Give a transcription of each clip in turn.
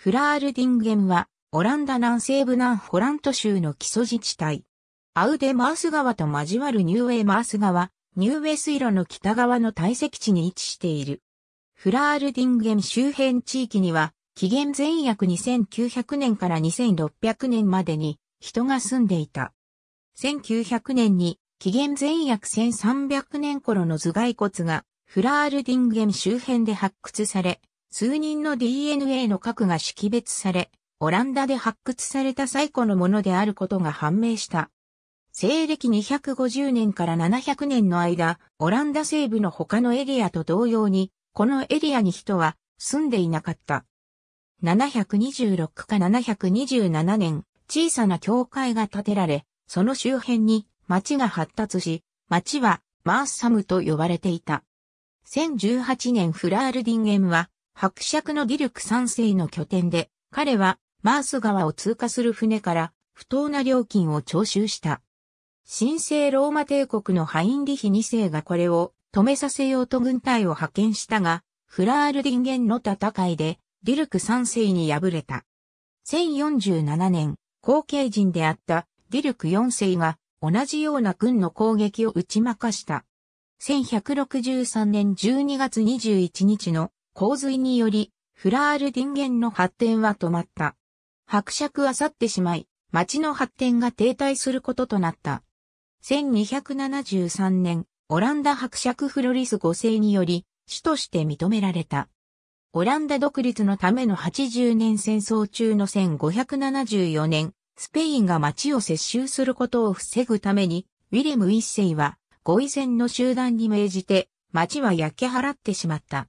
フラールディンゲンは、オランダ南西部南ホラント州の基礎自治体。アウデマース川と交わるニューウェイマース川、ニューウェイ水路の北側の堆積地に位置している。フラールディンゲン周辺地域には、紀元前約2900年から2600年までに人が住んでいた。1900年に紀元前約1300年頃の頭蓋骨がフラールディンゲン周辺で発掘され、数人の DNA の核が識別され、オランダで発掘された最古のものであることが判明した。西暦250年から700年の間、オランダ西部の他のエリアと同様に、このエリアに人は住んでいなかった。726か727年、小さな教会が建てられ、その周辺に町が発達し、町はマーサムと呼ばれていた。1018年フラールディンゲンは伯爵のディルク三世の拠点で、彼はマース川を通過する船から不当な料金を徴収した。神聖ローマ帝国のハインリヒ二世がこれを止めさせようと軍隊を派遣したが、フラールディンゲンの戦いでディルク三世に敗れた。1047年、後継人であったディルク四世が同じような軍の攻撃を打ち負かした。1163年12月21日の洪水により、フラール人間の発展は止まった。伯爵は去ってしまい、町の発展が停滞することとなった。1273年、オランダ伯爵フロリス5世により、主として認められた。オランダ独立のための80年戦争中の1574年、スペインが町を接収することを防ぐために、ウィレム1世は、ご遺前の集団に命じて、町は焼け払ってしまった。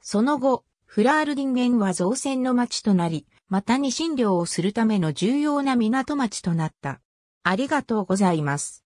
その後、フラールディンゲンは造船の町となり、またに診療をするための重要な港町となった。ありがとうございます。